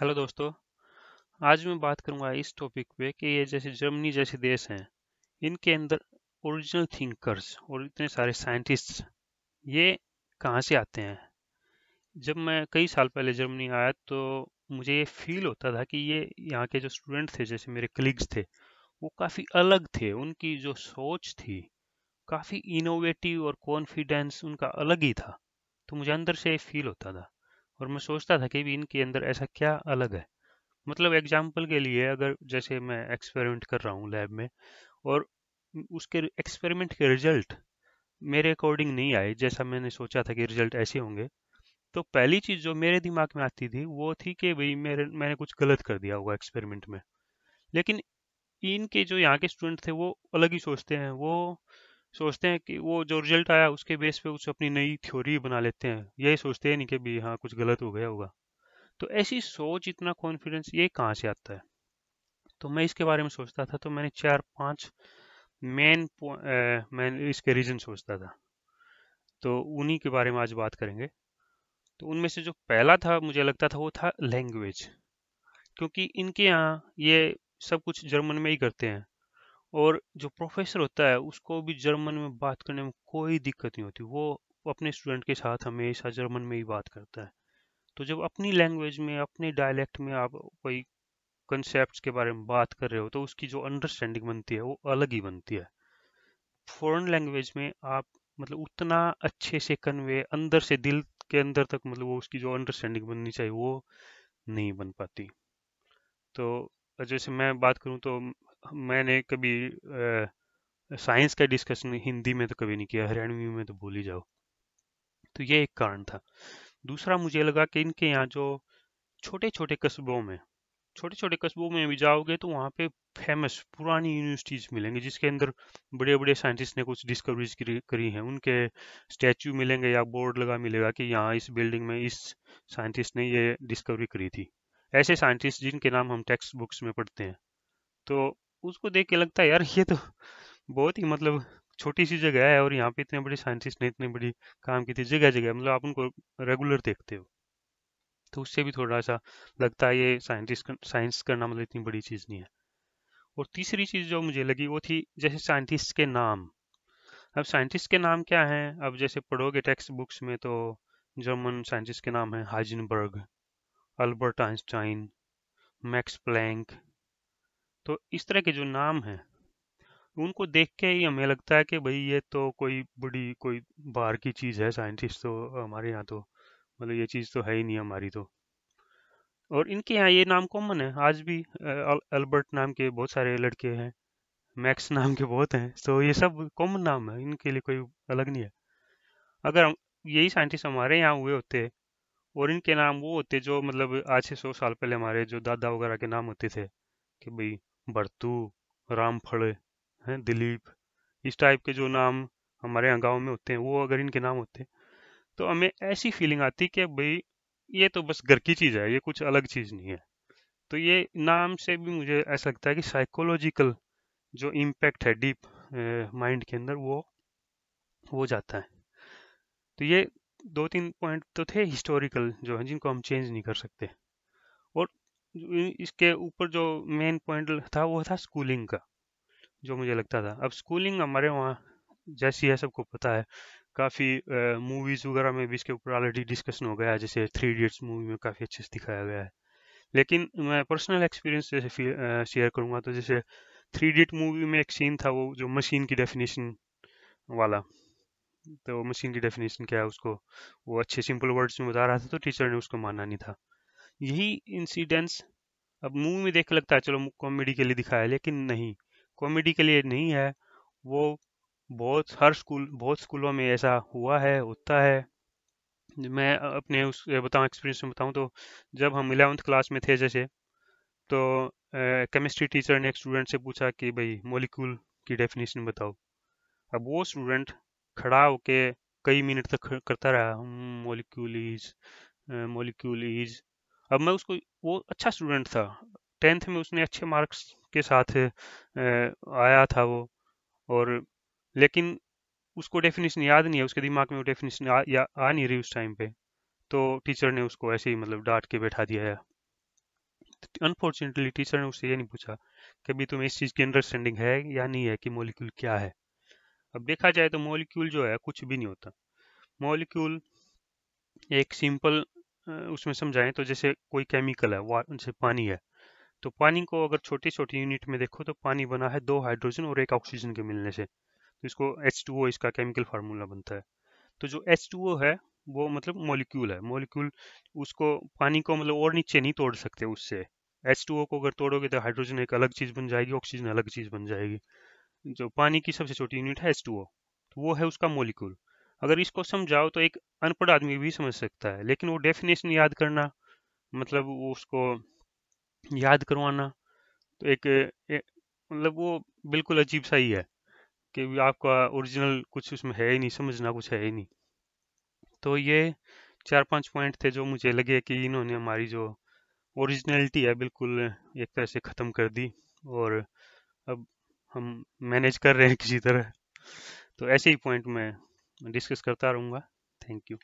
hello दोस्तों आज मैं बात करूंगा इस टॉपिक पे कि ये जैसे जर्मनी जैसे देश हैं इनके अंदर ओरिजिनल थिंकर्स और इतने सारे साइंटिस्ट ये कहाँ से आते हैं जब मैं कई साल पहले जर्मनी आया तो मुझे ये फील होता था कि ये यहाँ के जो स्टूडेंट थे जैसे मेरे कलीग्स थे वो काफ़ी अलग थे उनकी जो सोच थी काफ़ी इनोवेटिव और कॉन्फिडेंस उनका अलग ही था तो मुझे अंदर से ये फील होता था और मैं सोचता था कि भी इनके अंदर ऐसा क्या अलग है मतलब एग्जाम्पल के लिए अगर जैसे मैं एक्सपेरिमेंट कर रहा हूँ लैब में और उसके एक्सपेरिमेंट के रिजल्ट मेरे अकॉर्डिंग नहीं आए जैसा मैंने सोचा था कि रिजल्ट ऐसे होंगे तो पहली चीज़ जो मेरे दिमाग में आती थी वो थी कि भाई मेरे मैंने कुछ गलत कर दिया होगा एक्सपेरिमेंट में लेकिन इनके जो यहाँ के स्टूडेंट थे वो अलग ही सोचते हैं वो सोचते हैं कि वो जो रिजल्ट आया उसके बेस पे उसे अपनी नई थ्योरी बना लेते हैं यही सोचते हैं नहीं कि भी हाँ कुछ गलत हो गया होगा तो ऐसी सोच इतना कॉन्फिडेंस ये कहाँ से आता है तो मैं इसके बारे में सोचता था तो मैंने चार पाँच मेन मैं इसके रीज़न सोचता था तो उन्हीं के बारे में आज बात करेंगे तो उनमें से जो पहला था मुझे लगता था वो था लैंग्वेज क्योंकि इनके यहाँ ये सब कुछ जर्मन में ही करते हैं और जो प्रोफेसर होता है उसको भी जर्मन में बात करने में कोई दिक्कत नहीं होती वो अपने स्टूडेंट के साथ हमेशा जर्मन में ही बात करता है तो जब अपनी लैंग्वेज में अपने डायलैक्ट में आप कोई कंसेप्ट के बारे में बात कर रहे हो तो उसकी जो अंडरस्टैंडिंग बनती है वो अलग ही बनती है फॉरेन लैंग्वेज में आप मतलब उतना अच्छे से कन्वे अंदर से दिल के अंदर तक मतलब वो उसकी जो अंडरस्टैंडिंग बननी चाहिए वो नहीं बन पाती तो जैसे मैं बात करूँ तो मैंने कभी साइंस का डिस्कशन हिंदी में तो कभी नहीं किया हरियाणवी में तो बोली जाओ तो ये एक कारण था दूसरा मुझे लगा कि इनके यहाँ जो छोटे छोटे कस्बों में छोटे छोटे कस्बों में भी जाओगे तो वहाँ पे फेमस पुरानी यूनिवर्सिटीज मिलेंगे जिसके अंदर बड़े बड़े साइंटिस्ट ने कुछ डिस्कवरीज करी हैं उनके स्टैचू मिलेंगे या बोर्ड लगा मिलेगा कि यहाँ इस बिल्डिंग में इस साइंटिस्ट ने ये डिस्कवरी करी थी ऐसे साइंटिस्ट जिनके नाम हम टेक्स्ट बुक्स में पढ़ते हैं तो उसको देख के लगता है यार ये तो बहुत ही मतलब छोटी सी जगह है और यहाँ पे इतने बड़े साइंटिस्ट ने इतनी बड़ी काम की थी जगह जगह मतलब आप उनको रेगुलर देखते हो तो उससे भी थोड़ा सा लगता है ये साइंटिस्ट साइंस करना मतलब इतनी बड़ी चीज़ नहीं है और तीसरी चीज़ जो मुझे लगी वो थी जैसे साइंटिस्ट के नाम अब साइंटिस्ट के नाम क्या हैं अब जैसे पढ़ोगे टेक्स्ट बुक्स में तो जर्मन साइंटिस्ट के नाम हैं Heisenberg Albert Einstein Max Planck तो इस तरह के जो नाम हैं उनको देख के ही हमें लगता है कि भाई ये तो कोई बड़ी कोई बाहर की चीज़ है साइंटिस्ट तो हमारे यहाँ तो मतलब ये चीज़ तो है ही नहीं हमारी तो और इनके यहाँ ये नाम कॉमन है आज भी अल्बर्ट नाम के बहुत सारे लड़के हैं मैक्स नाम के बहुत हैं तो ये सब कॉमन नाम है इनके लिए कोई अलग नहीं है अगर हम यही साइंटिस्ट हमारे यहाँ हुए होते और इनके नाम वो होते जो मतलब आज से सौ साल पहले हमारे जो दादा वगैरह के नाम होते थे कि भाई भरतू रामफल हैं दिलीप इस टाइप के जो नाम हमारे यहाँ गाँव में होते हैं वो अगर इनके नाम होते तो हमें ऐसी फीलिंग आती कि भाई ये तो बस घर की चीज़ है ये कुछ अलग चीज़ नहीं है तो ये नाम से भी मुझे ऐसा लगता है कि साइकोलॉजिकल जो इम्पैक्ट है डीप माइंड के अंदर वो वो जाता है तो ये दो तीन पॉइंट तो थे हिस्टोरिकल जो है जिनको हम चेंज नहीं कर सकते इसके ऊपर जो मेन पॉइंट था वो था स्कूलिंग का जो मुझे लगता था अब स्कूलिंग हमारे वहाँ जैसी है सबको पता है काफ़ी मूवीज़ वगैरह में भी इसके ऊपर ऑलरेडी डिस्कशन हो गया है जैसे थ्री इडियट्स मूवी में काफ़ी अच्छे से दिखाया गया है लेकिन मैं पर्सनल एक्सपीरियंस जैसे शेयर करूँगा तो जैसे थ्री इडियट मूवी में एक सीन था वो जो मशीन की डेफिनेशन वाला तो मशीन की डेफिनेशन क्या है उसको वो अच्छे सिंपल वर्ड्स में बता रहा था तो टीचर ने उसको माना नहीं था यही इंसिडेंस अब मूवी में देख लगता है चलो कॉमेडी के लिए दिखाया लेकिन नहीं कॉमेडी के लिए नहीं है वो बहुत हर स्कूल बहुत स्कूलों में ऐसा हुआ है होता है मैं अपने उस बताऊँ एक्सपीरियंस में बताऊँ तो जब हम इलेवंथ क्लास में थे जैसे तो केमिस्ट्री टीचर ने एक स्टूडेंट से पूछा कि भाई मोलिकूल की डेफिनेशन बताओ अब वो स्टूडेंट खड़ा होके कई मिनट तक करता रहा मोलिक्यूल इज मोलिक्यूल इज अब मैं उसको वो अच्छा स्टूडेंट था टेंथ में उसने अच्छे मार्क्स के साथ आया था वो और लेकिन उसको डेफिनेशन याद नहीं है उसके दिमाग में वो डेफिनेशन आ, या आ नहीं रही उस टाइम पे तो टीचर ने उसको ऐसे ही मतलब डांट के बैठा दिया है अनफॉर्चुनेटली टीचर ने उससे ये नहीं पूछा कि अभी तुम्हें इस चीज़ की अंडरस्टैंडिंग है या नहीं है कि मोलिक्यूल क्या है अब देखा जाए तो मोलिक्यूल जो है कुछ भी नहीं होता मोलिक्यूल एक सिंपल उसमें समझाएं तो जैसे कोई केमिकल है जैसे पानी है तो पानी को अगर छोटी छोटी यूनिट में देखो तो पानी बना है दो हाइड्रोजन और एक ऑक्सीजन के मिलने से तो इसको एच इसका केमिकल फार्मूला बनता है तो जो एच है वो मतलब मॉलिक्यूल है मॉलिक्यूल उसको पानी को मतलब और नीचे नहीं तोड़ सकते उससे एच को अगर तोड़ोगे तो हाइड्रोजन एक अलग चीज़ बन जाएगी ऑक्सीजन अलग चीज़ बन जाएगी जो पानी की सबसे छोटी यूनिट है H2O तो वो है उसका मोलिक्यूल अगर इसको समझाओ तो एक अनपढ़ आदमी भी समझ सकता है लेकिन वो डेफिनेशन याद करना मतलब वो उसको याद करवाना तो एक, एक मतलब वो बिल्कुल अजीब सा ही है कि आपका ओरिजिनल कुछ उसमें है ही नहीं समझना कुछ है ही नहीं तो ये चार पांच पॉइंट थे जो मुझे लगे कि इन्होंने हमारी जो ओरिजिनलिटी है बिल्कुल एक तरह से ख़त्म कर दी और अब हम मैनेज कर रहे हैं किसी तरह तो ऐसे ही पॉइंट मैं डिस्कस करता रहूँगा थैंक यू